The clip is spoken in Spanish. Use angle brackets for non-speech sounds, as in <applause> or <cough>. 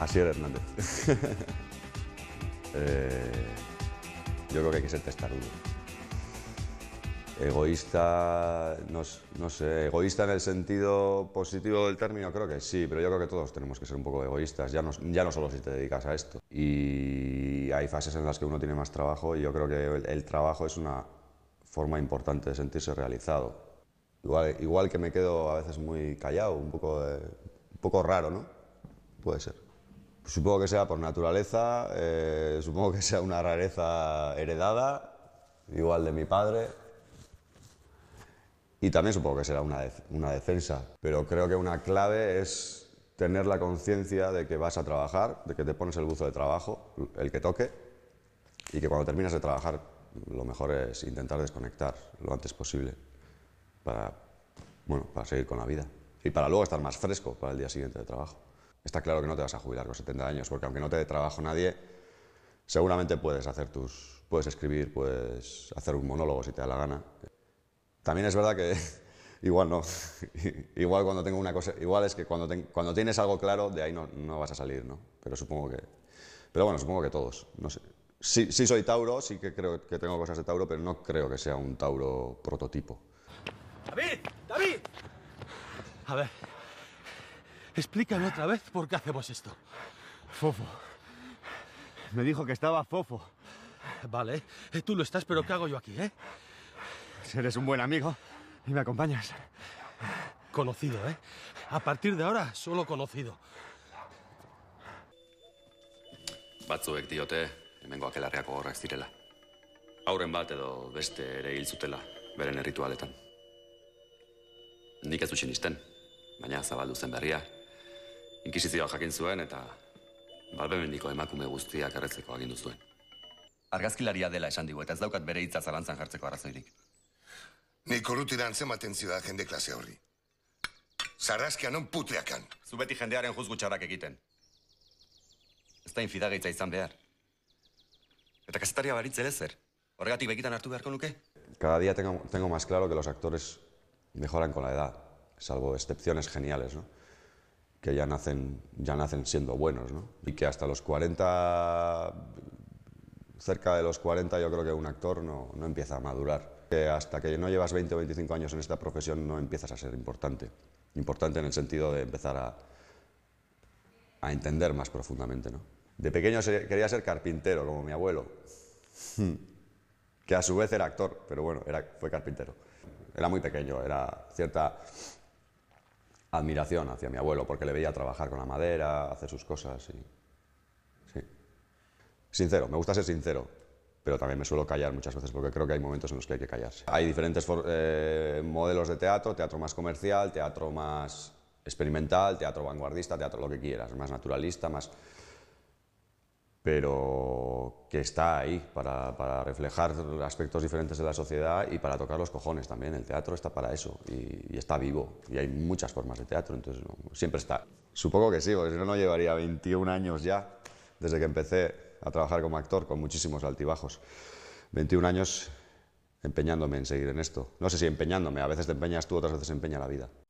Asier Hernández. <laughs> Eh, yo creo que hay que ser testarudo. Egoísta, no, sé, egoísta en el sentido positivo del término, creo que sí, pero yo creo que todos tenemos que ser un poco egoístas, ya no, solo si te dedicas a esto. Y hay fases en las que uno tiene más trabajo y yo creo que el, trabajo es una forma importante de sentirse realizado. Igual, que me quedo a veces muy callado, un poco raro, ¿no? Puede ser. Supongo que sea por naturaleza, eh, supongo que sea una rareza heredada, igual de mi padre. Y también supongo que será una, una defensa, pero creo que una clave es tener la conciencia de que vas a trabajar, de que te pones el buzo de trabajo, el que toque, y que cuando terminas de trabajar lo mejor es intentar desconectar lo antes posible para, bueno, para seguir con la vida y para luego estar más fresco para el día siguiente de trabajo está claro que no te vas a jubilar con 70 años, porque aunque no te dé trabajo nadie, seguramente puedes hacer tus, puedes escribir, puedes hacer un monólogo si te da la gana. También es verdad que <laughs> igual no, <laughs> igual cuando tengo una cosa, igual es que cuando, cuando tienes algo claro de ahí no, no, vas a salir, ¿no? Pero supongo que, pero bueno, supongo que todos, no sé. Sí, sí soy Tauro, sí que creo que tengo cosas de Tauro, pero no creo que sea un Tauro prototipo. David, David. A ver, Explícame otra vez por qué hacemos esto. Fofo. Me dijo que estaba fofo. Vale, eh, tú lo estás, pero ¿qué hago yo aquí, eh? Si eres un buen amigo y me acompañas. Conocido, ¿eh? A partir de ahora, solo conocido. Batzuek diote, hemengo akelarriako ahora zirela. Hauren bat edo beste ere hil zutela, beren erritualetan. Nik ez utxin izten, baina zabaldu zen berria, Inkisizioa jakin zuen eta balbemendiko emakume guztiak erretzeko agindu zuen. Argazkilaria dela esan digu eta ez daukat bere hitza zalantzan jartzeko arrazoirik. Ni korrutiran zematen zioa jende klase horri. Zarrazkia non putreakan. Zubeti beti jendearen juzgutxarak egiten. Ez da infidageitza izan behar. Eta kasetaria baritz ere Horregatik begitan hartu beharko nuke? Cada día tengo, tengo más claro que los actores mejoran con la edad, salvo excepciones geniales, ¿no? que ya nacen, ya nacen siendo buenos, ¿no? Y que hasta los 40, cerca de los 40, yo creo que un actor no, no empieza a madurar. Que hasta que no llevas 20 o 25 años en esta profesión no empiezas a ser importante. Importante en el sentido de empezar a, a entender más profundamente, ¿no? De pequeño quería ser carpintero, como mi abuelo, <laughs> que a su vez era actor, pero bueno, era, fue carpintero. Era muy pequeño, era cierta admiración hacia mi abuelo, porque le veía trabajar con la madera, hacer sus cosas. Sí. Sincero, me gusta ser sincero, pero también me suelo callar muchas veces, porque creo que hay momentos en los que hay que callarse. Hay diferentes eh, modelos de teatro, teatro más comercial, teatro más experimental, teatro vanguardista, teatro lo que quieras, más naturalista, más pero que está ahí para, para, reflejar aspectos diferentes de la sociedad y para tocar los cojones también. El teatro está para eso y, está vivo y hay muchas formas de teatro, entonces siempre está. Supongo que sí, porque si no, no llevaría 21 años ya desde que empecé a trabajar como actor con muchísimos altibajos. 21 años empeñándome en seguir en esto. No sé si empeñándome, a veces te empeñas tú, otras veces empeña la vida.